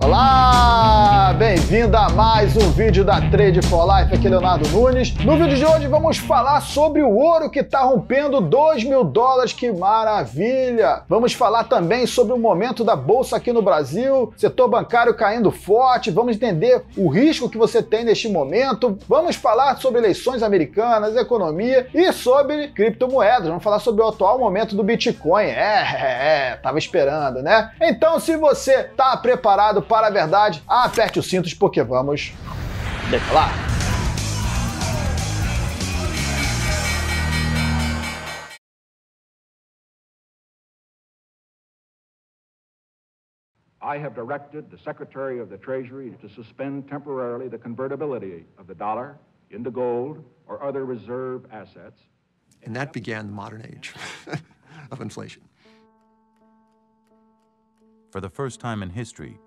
Olá! bem-vindo a mais um vídeo da Trade for Life, aqui é Leonardo Nunes. No vídeo de hoje vamos falar sobre o ouro que está rompendo 2 mil dólares, que maravilha! Vamos falar também sobre o momento da Bolsa aqui no Brasil, setor bancário caindo forte, vamos entender o risco que você tem neste momento, vamos falar sobre eleições americanas, economia e sobre criptomoedas, vamos falar sobre o atual momento do Bitcoin, é, é, é tava esperando, né? Então se você está preparado para a verdade, aperte o cintos porque vamos decolar. I have directed the Secretary of the Treasury to suspend temporarily the convertibility of the dollar into gold or other reserve assets. And that began the modern age of inflation. For the first time in history,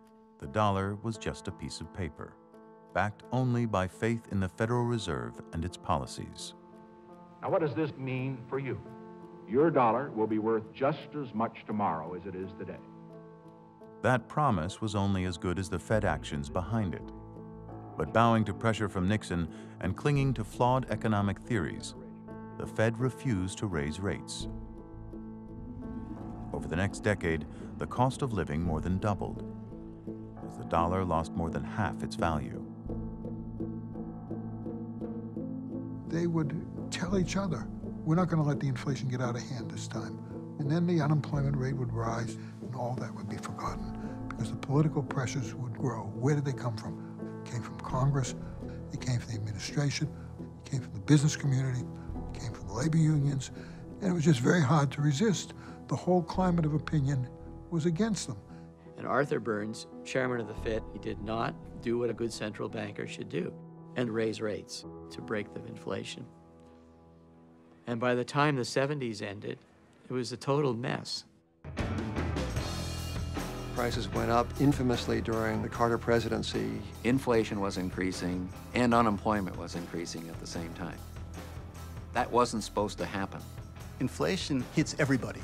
the dollar was just a piece of paper, backed only by faith in the Federal Reserve and its policies. Now, what does this mean for you? Your dollar will be worth just as much tomorrow as it is today. That promise was only as good as the Fed actions behind it. But bowing to pressure from Nixon and clinging to flawed economic theories, the Fed refused to raise rates. Over the next decade, the cost of living more than doubled as the dollar lost more than half its value. They would tell each other, we're not going to let the inflation get out of hand this time. And then the unemployment rate would rise, and all that would be forgotten because the political pressures would grow. Where did they come from? It came from Congress, it came from the administration, it came from the business community, it came from the labor unions, and it was just very hard to resist. The whole climate of opinion was against them. And Arthur Burns, chairman of the Fed, he did not do what a good central banker should do and raise rates to break the inflation. And by the time the 70s ended, it was a total mess. Prices went up infamously during the Carter presidency. Inflation was increasing and unemployment was increasing at the same time. That wasn't supposed to happen. Inflation hits everybody.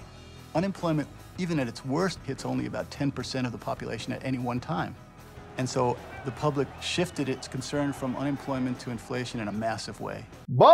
Unemployment, even at its worst, hits only about 10% of the population at any one time. And so the public shifted its concern from unemployment to inflation in a massive way. Boom!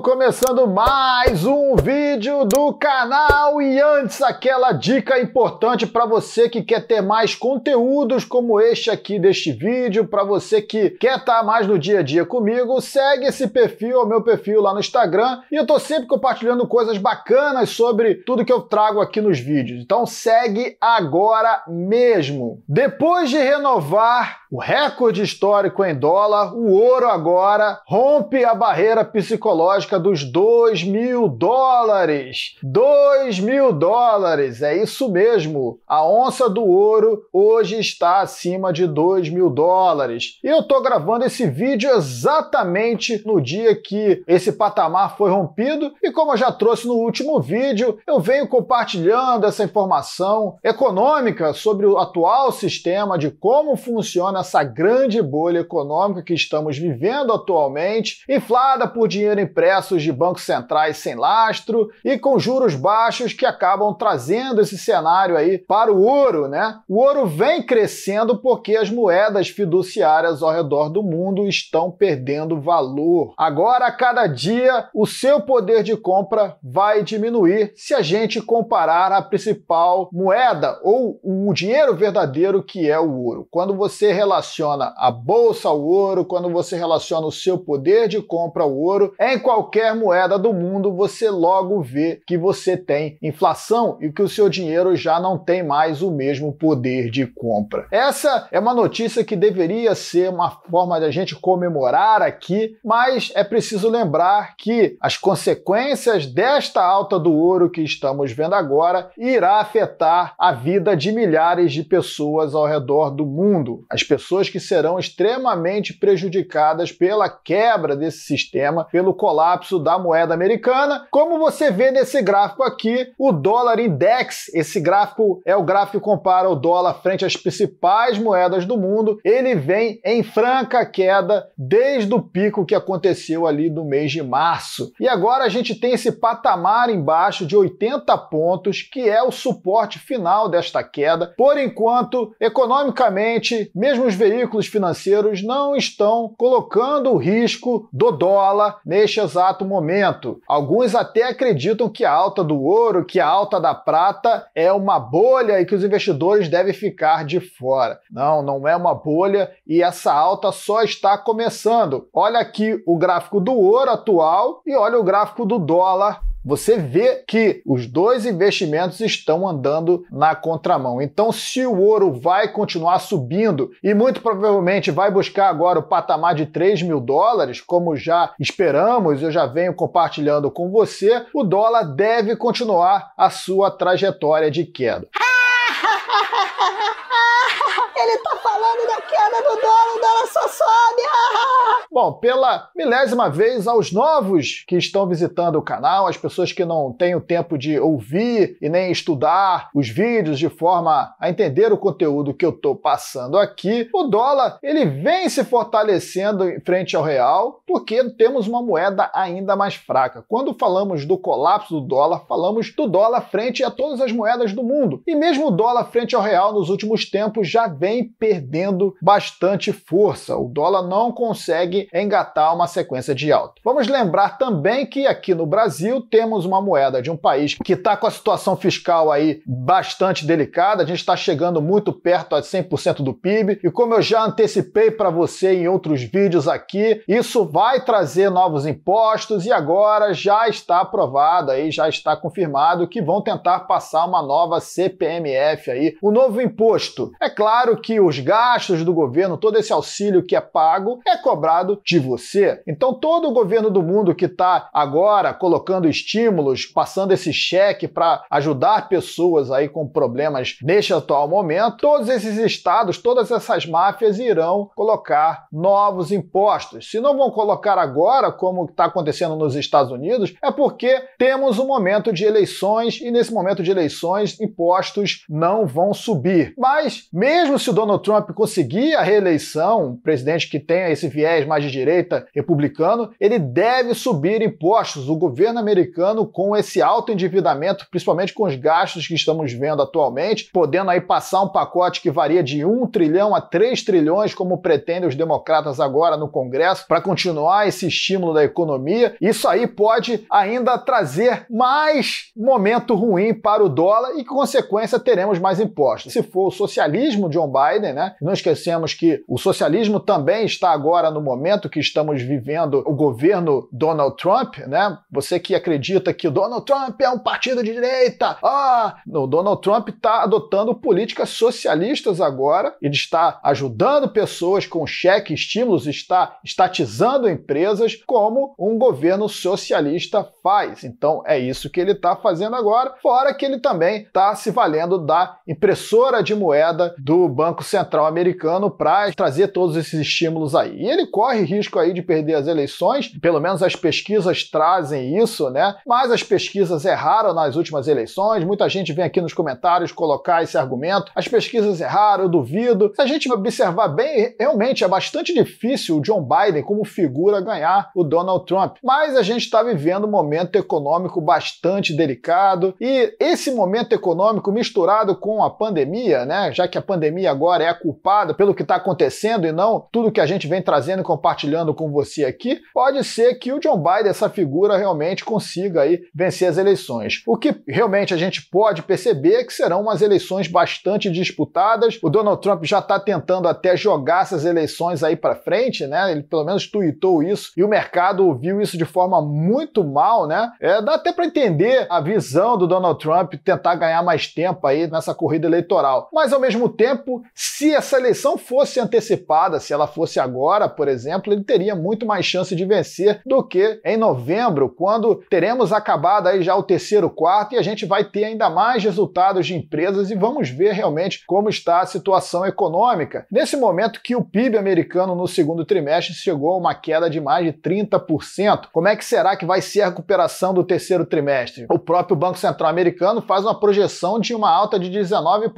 começando mais um vídeo do canal e antes aquela dica importante para você que quer ter mais conteúdos como este aqui deste vídeo, para você que quer estar tá mais no dia a dia comigo, segue esse perfil, é o meu perfil lá no Instagram e eu tô sempre compartilhando coisas bacanas sobre tudo que eu trago aqui nos vídeos. Então, segue agora mesmo. Depois de renovar o recorde histórico em dólar, o ouro agora rompe a barreira psicológica dos 2 mil dólares. 2 mil dólares, é isso mesmo. A onça do ouro hoje está acima de 2 mil dólares. E eu estou gravando esse vídeo exatamente no dia que esse patamar foi rompido. E como eu já trouxe no último vídeo, eu venho compartilhando essa informação econômica sobre o atual sistema de como funciona nessa grande bolha econômica que estamos vivendo atualmente, inflada por dinheiro impressos de bancos centrais sem lastro e com juros baixos que acabam trazendo esse cenário aí para o ouro, né? O ouro vem crescendo porque as moedas fiduciárias ao redor do mundo estão perdendo valor. Agora, a cada dia, o seu poder de compra vai diminuir se a gente comparar a principal moeda ou o dinheiro verdadeiro que é o ouro. Quando você relaciona relaciona a bolsa ao ouro, quando você relaciona o seu poder de compra ao ouro, em qualquer moeda do mundo você logo vê que você tem inflação e que o seu dinheiro já não tem mais o mesmo poder de compra. Essa é uma notícia que deveria ser uma forma de a gente comemorar aqui, mas é preciso lembrar que as consequências desta alta do ouro que estamos vendo agora irá afetar a vida de milhares de pessoas ao redor do mundo. As pessoas pessoas que serão extremamente prejudicadas pela quebra desse sistema, pelo colapso da moeda americana. Como você vê nesse gráfico aqui, o dólar index, esse gráfico é o gráfico que compara o dólar frente às principais moedas do mundo, ele vem em franca queda desde o pico que aconteceu ali do mês de março. E agora a gente tem esse patamar embaixo de 80 pontos, que é o suporte final desta queda. Por enquanto, economicamente, mesmo nos veículos financeiros não estão colocando o risco do dólar neste exato momento. Alguns até acreditam que a alta do ouro, que a alta da prata é uma bolha e que os investidores devem ficar de fora. Não, não é uma bolha e essa alta só está começando. Olha aqui o gráfico do ouro atual e olha o gráfico do dólar você vê que os dois investimentos estão andando na contramão. Então, se o ouro vai continuar subindo e muito provavelmente vai buscar agora o patamar de 3 mil dólares, como já esperamos, eu já venho compartilhando com você, o dólar deve continuar a sua trajetória de queda. Ele tá falando da queda do dono da Sassônia! Bom, pela milésima vez aos novos que estão visitando o canal, as pessoas que não têm o tempo de ouvir e nem estudar os vídeos de forma a entender o conteúdo que eu estou passando aqui, o dólar ele vem se fortalecendo em frente ao real porque temos uma moeda ainda mais fraca. Quando falamos do colapso do dólar, falamos do dólar frente a todas as moedas do mundo. E mesmo o dólar frente ao real nos últimos tempos já vem perdendo bastante força. O dólar não consegue engatar uma sequência de alta. Vamos lembrar também que aqui no Brasil temos uma moeda de um país que está com a situação fiscal aí bastante delicada. A gente está chegando muito perto a 100% do PIB e como eu já antecipei para você em outros vídeos aqui, isso vai trazer novos impostos e agora já está aprovado aí, já está confirmado que vão tentar passar uma nova CPMF aí, o um novo imposto. É claro que os gastos do do governo, todo esse auxílio que é pago, é cobrado de você. Então, todo o governo do mundo que está agora colocando estímulos, passando esse cheque para ajudar pessoas aí com problemas neste atual momento, todos esses estados, todas essas máfias irão colocar novos impostos. Se não vão colocar agora, como está acontecendo nos Estados Unidos, é porque temos um momento de eleições e nesse momento de eleições impostos não vão subir. Mas mesmo se o Donald Trump conseguir conseguir a reeleição, um presidente que tenha esse viés mais de direita republicano, ele deve subir impostos. O governo americano, com esse alto endividamento, principalmente com os gastos que estamos vendo atualmente, podendo aí passar um pacote que varia de 1 trilhão a 3 trilhões, como pretendem os democratas agora no Congresso, para continuar esse estímulo da economia. Isso aí pode ainda trazer mais momento ruim para o dólar e, com consequência, teremos mais impostos. Se for o socialismo John Biden, né? Não esquecendo que o socialismo também está agora no momento que estamos vivendo o governo Donald Trump, né? Você que acredita que o Donald Trump é um partido de direita, ah, o Donald Trump está adotando políticas socialistas agora. Ele está ajudando pessoas com cheque, estímulos, está estatizando empresas como um governo socialista faz. Então é isso que ele está fazendo agora, fora que ele também está se valendo da impressora de moeda do Banco Central Americano americano para trazer todos esses estímulos aí. E ele corre risco aí de perder as eleições, pelo menos as pesquisas trazem isso, né? Mas as pesquisas erraram nas últimas eleições, muita gente vem aqui nos comentários colocar esse argumento. As pesquisas erraram, eu duvido. Se a gente observar bem, realmente é bastante difícil o John Biden como figura ganhar o Donald Trump. Mas a gente está vivendo um momento econômico bastante delicado e esse momento econômico misturado com a pandemia, né? Já que a pandemia agora é a culpada pelo que está acontecendo e não tudo que a gente vem trazendo e compartilhando com você aqui, pode ser que o John Biden, essa figura, realmente consiga aí vencer as eleições. O que realmente a gente pode perceber é que serão umas eleições bastante disputadas. O Donald Trump já está tentando até jogar essas eleições aí para frente, né? Ele pelo menos tuitou isso e o mercado viu isso de forma muito mal, né? É, dá até para entender a visão do Donald Trump tentar ganhar mais tempo aí nessa corrida eleitoral. Mas ao mesmo tempo, se essa eleição não fosse antecipada, se ela fosse agora, por exemplo, ele teria muito mais chance de vencer do que em novembro, quando teremos acabado aí já o terceiro quarto e a gente vai ter ainda mais resultados de empresas e vamos ver realmente como está a situação econômica. Nesse momento que o PIB americano no segundo trimestre chegou a uma queda de mais de 30%, como é que será que vai ser a recuperação do terceiro trimestre? O próprio Banco Central americano faz uma projeção de uma alta de 19%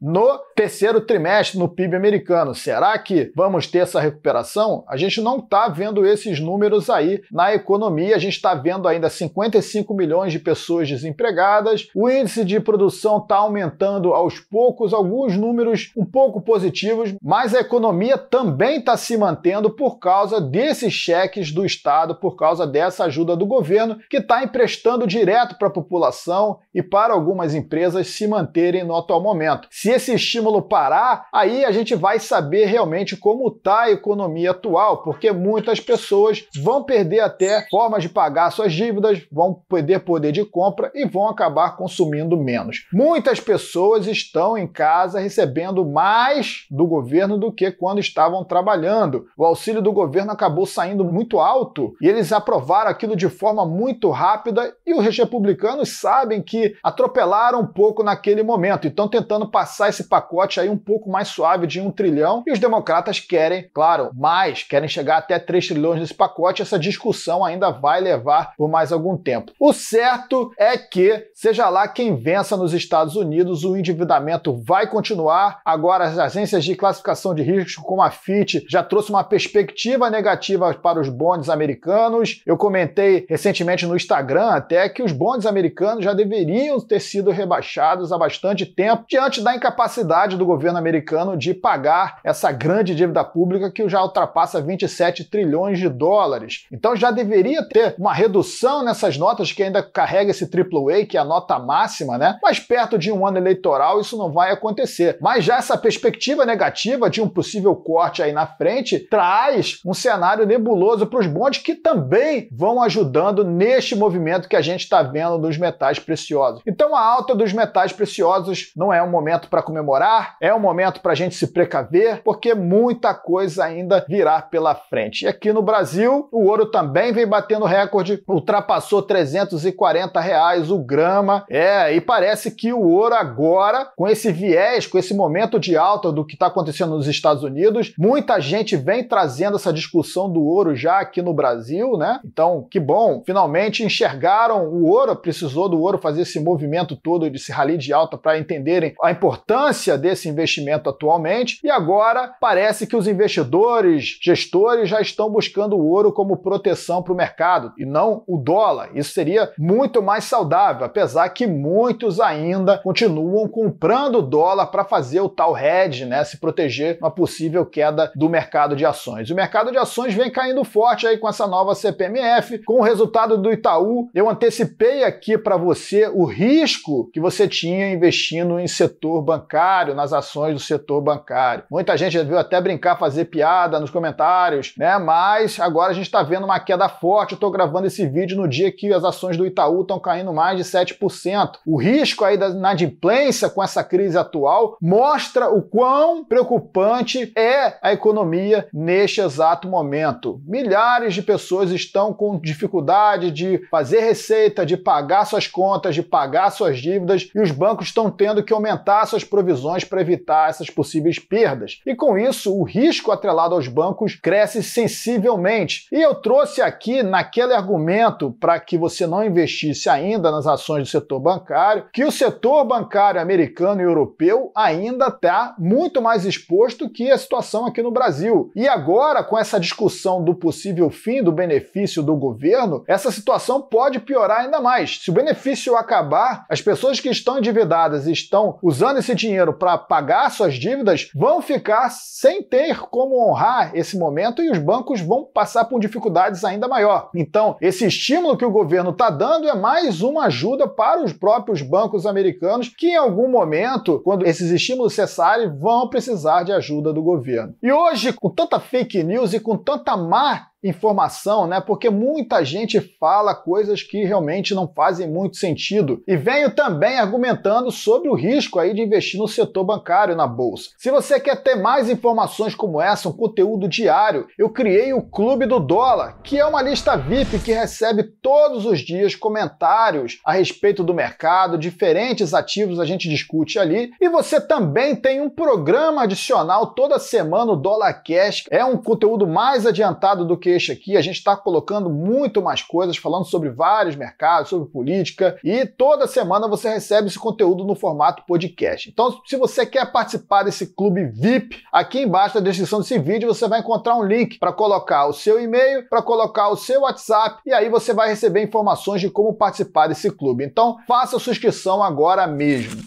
no terceiro trimestre no PIB americano americano. Será que vamos ter essa recuperação? A gente não está vendo esses números aí na economia. A gente está vendo ainda 55 milhões de pessoas desempregadas. O índice de produção está aumentando aos poucos, alguns números um pouco positivos, mas a economia também está se mantendo por causa desses cheques do Estado, por causa dessa ajuda do governo, que está emprestando direto para a população e para algumas empresas se manterem no atual momento. Se esse estímulo parar, aí a gente vai saber realmente como está a economia atual, porque muitas pessoas vão perder até formas de pagar suas dívidas, vão perder poder de compra e vão acabar consumindo menos. Muitas pessoas estão em casa recebendo mais do governo do que quando estavam trabalhando. O auxílio do governo acabou saindo muito alto e eles aprovaram aquilo de forma muito rápida e os republicanos sabem que atropelaram um pouco naquele momento e estão tentando passar esse pacote aí um pouco mais suave de 1 trilhão e os democratas querem, claro, mais, querem chegar até 3 trilhões nesse pacote. Essa discussão ainda vai levar por mais algum tempo. O certo é que Seja lá quem vença nos Estados Unidos, o endividamento vai continuar. Agora, as agências de classificação de risco, como a FIT, já trouxe uma perspectiva negativa para os bondes americanos. Eu comentei recentemente no Instagram até que os bondes americanos já deveriam ter sido rebaixados há bastante tempo, diante da incapacidade do governo americano de pagar essa grande dívida pública que já ultrapassa 27 trilhões de dólares. Então já deveria ter uma redução nessas notas que ainda carrega esse AAA, que é a nota máxima, né? Mas perto de um ano eleitoral isso não vai acontecer. Mas já essa perspectiva negativa de um possível corte aí na frente traz um cenário nebuloso para os bondes que também vão ajudando neste movimento que a gente está vendo dos metais preciosos. Então a alta dos metais preciosos não é um momento para comemorar, é um momento para a gente se precaver, porque muita coisa ainda virá pela frente. E aqui no Brasil, o ouro também vem batendo recorde, ultrapassou 340 reais o grama é, e parece que o ouro agora, com esse viés, com esse momento de alta do que está acontecendo nos Estados Unidos, muita gente vem trazendo essa discussão do ouro já aqui no Brasil, né? Então, que bom, finalmente enxergaram o ouro, precisou do ouro fazer esse movimento todo esse rally de alta para entenderem a importância desse investimento atualmente. E agora parece que os investidores, gestores já estão buscando o ouro como proteção para o mercado e não o dólar. Isso seria muito mais saudável, apesar apesar que muitos ainda continuam comprando dólar para fazer o tal hedge, né, se proteger uma possível queda do mercado de ações. O mercado de ações vem caindo forte aí com essa nova CPMF, com o resultado do Itaú. Eu antecipei aqui para você o risco que você tinha investindo em setor bancário, nas ações do setor bancário. Muita gente já viu até brincar, fazer piada nos comentários, né? Mas agora a gente está vendo uma queda forte. Eu estou gravando esse vídeo no dia que as ações do Itaú estão caindo mais de 7%. 7%. O risco aí da inadimplência com essa crise atual mostra o quão preocupante é a economia neste exato momento. Milhares de pessoas estão com dificuldade de fazer receita, de pagar suas contas, de pagar suas dívidas e os bancos estão tendo que aumentar suas provisões para evitar essas possíveis perdas. E com isso, o risco atrelado aos bancos cresce sensivelmente. E eu trouxe aqui naquele argumento para que você não investisse ainda nas ações no setor bancário, que o setor bancário americano e europeu ainda está muito mais exposto que a situação aqui no Brasil. E agora, com essa discussão do possível fim do benefício do governo, essa situação pode piorar ainda mais. Se o benefício acabar, as pessoas que estão endividadas e estão usando esse dinheiro para pagar suas dívidas vão ficar sem ter como honrar esse momento e os bancos vão passar por dificuldades ainda maior. Então, esse estímulo que o governo está dando é mais uma ajuda para os próprios bancos americanos, que em algum momento, quando esses estímulos cessarem, vão precisar de ajuda do governo. E hoje, com tanta fake news e com tanta má informação, né? Porque muita gente fala coisas que realmente não fazem muito sentido. E venho também argumentando sobre o risco aí de investir no setor bancário na bolsa. Se você quer ter mais informações como essa, um conteúdo diário, eu criei o Clube do Dólar, que é uma lista VIP que recebe todos os dias comentários a respeito do mercado, diferentes ativos a gente discute ali. E você também tem um programa adicional toda semana, o Dólar Cash. É um conteúdo mais adiantado do que peixe aqui, a gente está colocando muito mais coisas, falando sobre vários mercados, sobre política, e toda semana você recebe esse conteúdo no formato podcast. Então, se você quer participar desse clube VIP, aqui embaixo na descrição desse vídeo você vai encontrar um link para colocar o seu e-mail, para colocar o seu WhatsApp, e aí você vai receber informações de como participar desse clube. Então, faça a sua inscrição agora mesmo.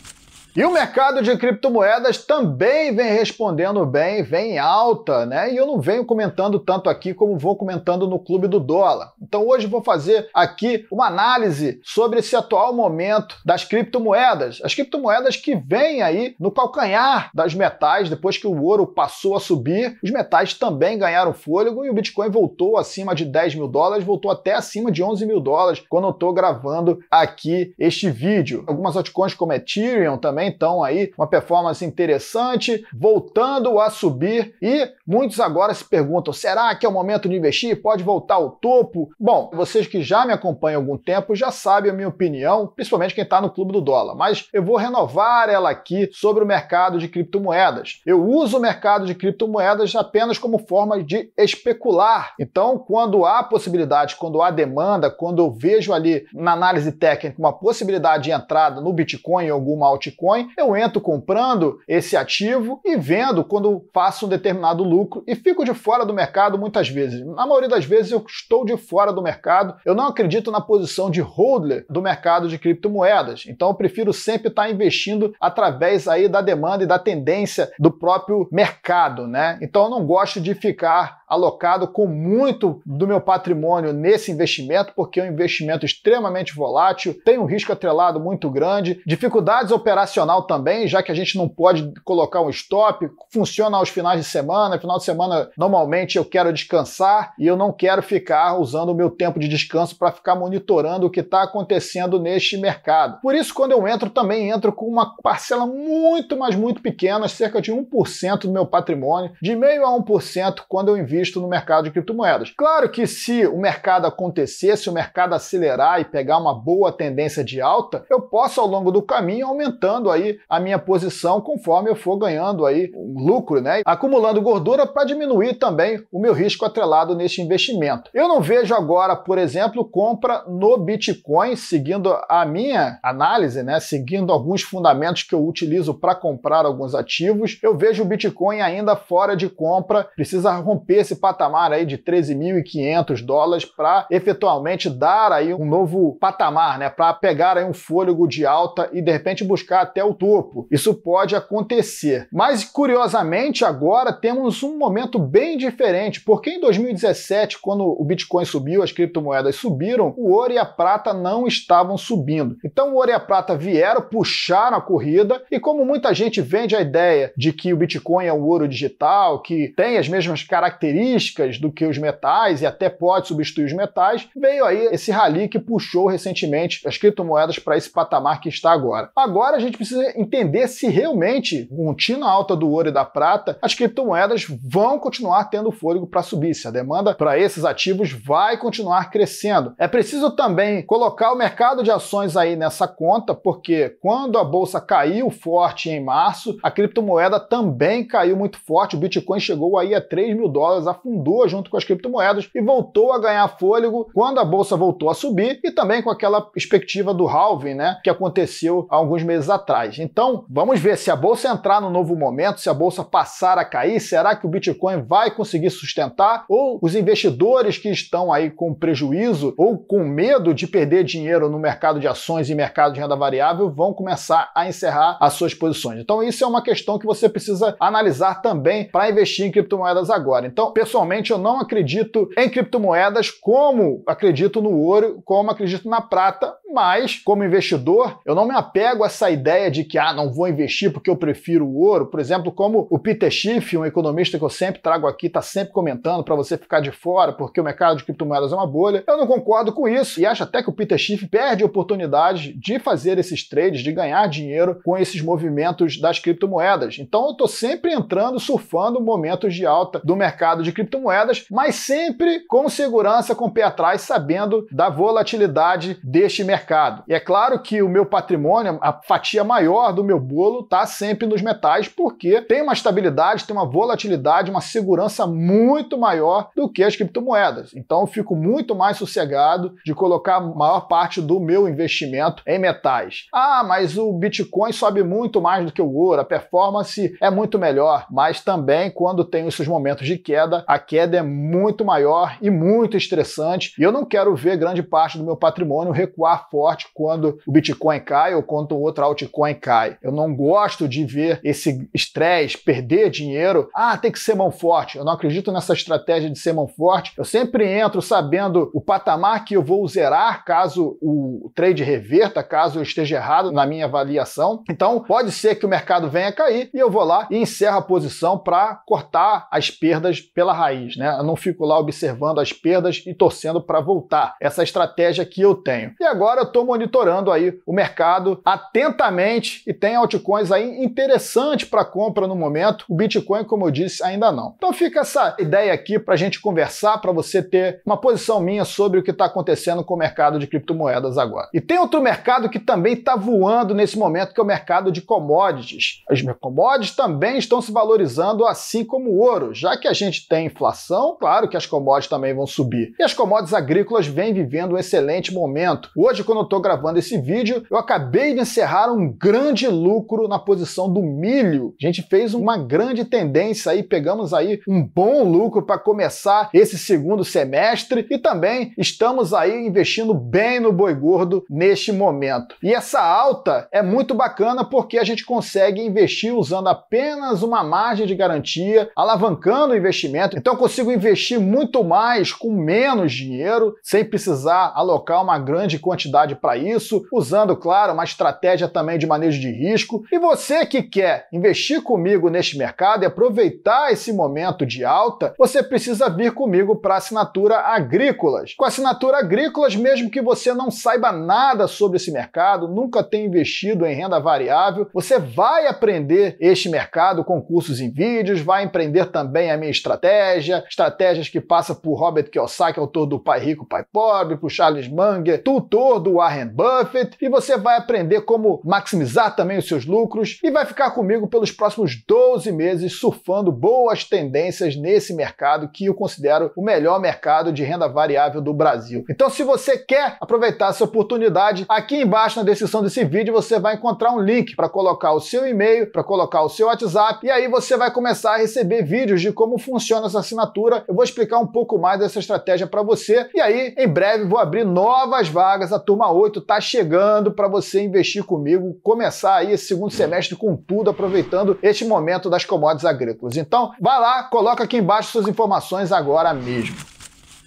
E o mercado de criptomoedas também vem respondendo bem, vem alta, né? E eu não venho comentando tanto aqui como vou comentando no Clube do Dólar. Então hoje vou fazer aqui uma análise sobre esse atual momento das criptomoedas. As criptomoedas que vêm aí no calcanhar das metais, depois que o ouro passou a subir, os metais também ganharam fôlego e o Bitcoin voltou acima de 10 mil dólares, voltou até acima de 11 mil dólares quando eu estou gravando aqui este vídeo. Algumas altcoins como Ethereum também então aí uma performance interessante, voltando a subir e muitos agora se perguntam: será que é o momento de investir? Pode voltar ao topo? Bom, vocês que já me acompanham há algum tempo já sabem a minha opinião, principalmente quem está no clube do dólar, mas eu vou renovar ela aqui sobre o mercado de criptomoedas. Eu uso o mercado de criptomoedas apenas como forma de especular. Então, quando há possibilidade, quando há demanda, quando eu vejo ali na análise técnica uma possibilidade de entrada no Bitcoin ou alguma altcoin, Bitcoin, eu entro comprando esse ativo e vendo quando faço um determinado lucro e fico de fora do mercado muitas vezes. Na maioria das vezes eu estou de fora do mercado. Eu não acredito na posição de holder do mercado de criptomoedas. Então eu prefiro sempre estar investindo através aí da demanda e da tendência do próprio mercado, né? Então eu não gosto de ficar alocado com muito do meu patrimônio nesse investimento, porque é um investimento extremamente volátil, tem um risco atrelado muito grande, dificuldades operacionais nacional também, já que a gente não pode colocar um stop, funciona aos finais de semana, final de semana normalmente eu quero descansar e eu não quero ficar usando o meu tempo de descanso para ficar monitorando o que está acontecendo neste mercado. Por isso, quando eu entro, também entro com uma parcela muito, mas muito pequena, cerca de 1% do meu patrimônio, de meio a 1% quando eu invisto no mercado de criptomoedas. Claro que se o mercado acontecer, se o mercado acelerar e pegar uma boa tendência de alta, eu posso ao longo do caminho aumentando aí a minha posição conforme eu for ganhando aí lucro, né? Acumulando gordura para diminuir também o meu risco atrelado neste investimento. Eu não vejo agora, por exemplo, compra no Bitcoin, seguindo a minha análise, né? Seguindo alguns fundamentos que eu utilizo para comprar alguns ativos, eu vejo o Bitcoin ainda fora de compra, precisa romper esse patamar aí de 13.500 dólares para efetualmente dar aí um novo patamar, né? Para pegar aí um fôlego de alta e de repente buscar até até o topo. Isso pode acontecer. Mas curiosamente, agora temos um momento bem diferente, porque em 2017, quando o Bitcoin subiu, as criptomoedas subiram, o ouro e a prata não estavam subindo. Então, o ouro e a prata vieram, puxar a corrida, e como muita gente vende a ideia de que o Bitcoin é um ouro digital, que tem as mesmas características do que os metais e até pode substituir os metais, veio aí esse rally que puxou recentemente as criptomoedas para esse patamar que está agora. Agora a gente precisa precisa entender se realmente, com contínua alta do ouro e da prata, as criptomoedas vão continuar tendo fôlego para subir, se a demanda para esses ativos vai continuar crescendo. É preciso também colocar o mercado de ações aí nessa conta, porque quando a bolsa caiu forte em março, a criptomoeda também caiu muito forte. O Bitcoin chegou aí a 3 mil dólares, afundou junto com as criptomoedas e voltou a ganhar fôlego quando a bolsa voltou a subir e também com aquela perspectiva do halving, né, que aconteceu há alguns meses atrás atrás. Então, vamos ver se a bolsa entrar no novo momento, se a bolsa passar a cair, será que o Bitcoin vai conseguir sustentar ou os investidores que estão aí com prejuízo ou com medo de perder dinheiro no mercado de ações e mercado de renda variável vão começar a encerrar as suas posições. Então, isso é uma questão que você precisa analisar também para investir em criptomoedas agora. Então, pessoalmente, eu não acredito em criptomoedas como acredito no ouro, como acredito na prata, mas como investidor, eu não me apego a essa ideia de que ah, não vou investir porque eu prefiro o ouro. Por exemplo, como o Peter Schiff, um economista que eu sempre trago aqui, está sempre comentando para você ficar de fora porque o mercado de criptomoedas é uma bolha. Eu não concordo com isso e acho até que o Peter Schiff perde oportunidades de fazer esses trades, de ganhar dinheiro com esses movimentos das criptomoedas. Então eu estou sempre entrando, surfando momentos de alta do mercado de criptomoedas, mas sempre com segurança, com o pé atrás, sabendo da volatilidade deste mercado mercado. E é claro que o meu patrimônio, a fatia maior do meu bolo, está sempre nos metais, porque tem uma estabilidade, tem uma volatilidade, uma segurança muito maior do que as criptomoedas. Então eu fico muito mais sossegado de colocar a maior parte do meu investimento em metais. Ah, mas o Bitcoin sobe muito mais do que o ouro, a performance é muito melhor, mas também quando tem esses momentos de queda, a queda é muito maior e muito estressante. E eu não quero ver grande parte do meu patrimônio recuar forte quando o Bitcoin cai ou quando outra altcoin cai. Eu não gosto de ver esse estresse, perder dinheiro. Ah, tem que ser mão forte. Eu não acredito nessa estratégia de ser mão forte. Eu sempre entro sabendo o patamar que eu vou zerar caso o trade reverta, caso eu esteja errado na minha avaliação. Então, pode ser que o mercado venha cair e eu vou lá e encerro a posição para cortar as perdas pela raiz, né? Eu não fico lá observando as perdas e torcendo para voltar. Essa é estratégia que eu tenho. E agora agora estou monitorando aí o mercado atentamente e tem altcoins aí interessante para compra no momento. O Bitcoin, como eu disse, ainda não. Então fica essa ideia aqui para a gente conversar, para você ter uma posição minha sobre o que está acontecendo com o mercado de criptomoedas agora. E tem outro mercado que também está voando nesse momento, que é o mercado de commodities. As commodities também estão se valorizando, assim como o ouro. Já que a gente tem inflação, claro que as commodities também vão subir. E as commodities agrícolas vêm vivendo um excelente momento. Hoje, quando eu estou gravando esse vídeo, eu acabei de encerrar um grande lucro na posição do milho. A gente fez uma grande tendência aí, pegamos aí um bom lucro para começar esse segundo semestre e também estamos aí investindo bem no boi gordo neste momento. E essa alta é muito bacana porque a gente consegue investir usando apenas uma margem de garantia, alavancando o investimento. Então eu consigo investir muito mais com menos dinheiro, sem precisar alocar uma grande quantidade para isso, usando, claro, uma estratégia também de manejo de risco. E você que quer investir comigo neste mercado e aproveitar esse momento de alta, você precisa vir comigo para assinatura agrícolas. Com assinatura agrícolas, mesmo que você não saiba nada sobre esse mercado, nunca tenha investido em renda variável, você vai aprender este mercado com cursos em vídeos, vai empreender também a minha estratégia, estratégias que passa por Robert Kiyosaki, autor do Pai Rico, Pai Pobre, por Charles Munger, tutor do do Warren Buffett e você vai aprender como maximizar também os seus lucros e vai ficar comigo pelos próximos 12 meses surfando boas tendências nesse mercado que eu considero o melhor mercado de renda variável do Brasil. Então, se você quer aproveitar essa oportunidade, aqui embaixo na descrição desse vídeo você vai encontrar um link para colocar o seu e-mail, para colocar o seu WhatsApp e aí você vai começar a receber vídeos de como funciona essa assinatura. Eu vou explicar um pouco mais dessa estratégia para você e aí em breve vou abrir novas vagas a Turma 8 está chegando para você investir comigo, começar aí esse segundo semestre com tudo, aproveitando este momento das commodities agrícolas. Então, vai lá, coloca aqui embaixo suas informações agora mesmo.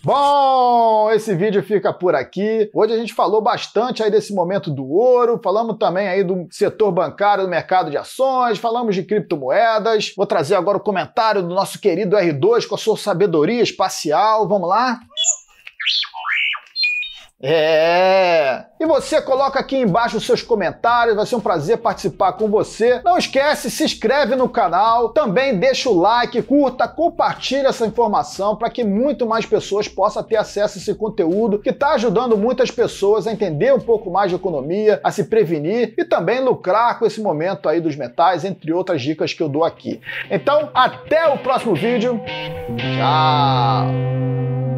Bom, esse vídeo fica por aqui. Hoje a gente falou bastante aí desse momento do ouro, falamos também aí do setor bancário, do mercado de ações, falamos de criptomoedas. Vou trazer agora o comentário do nosso querido R2 com a sua sabedoria espacial. Vamos lá? É! E você coloca aqui embaixo os seus comentários, vai ser um prazer participar com você. Não esquece, se inscreve no canal, também deixa o like, curta, compartilha essa informação para que muito mais pessoas possam ter acesso a esse conteúdo que está ajudando muitas pessoas a entender um pouco mais de economia, a se prevenir e também lucrar com esse momento aí dos metais, entre outras dicas que eu dou aqui. Então, até o próximo vídeo. Tchau!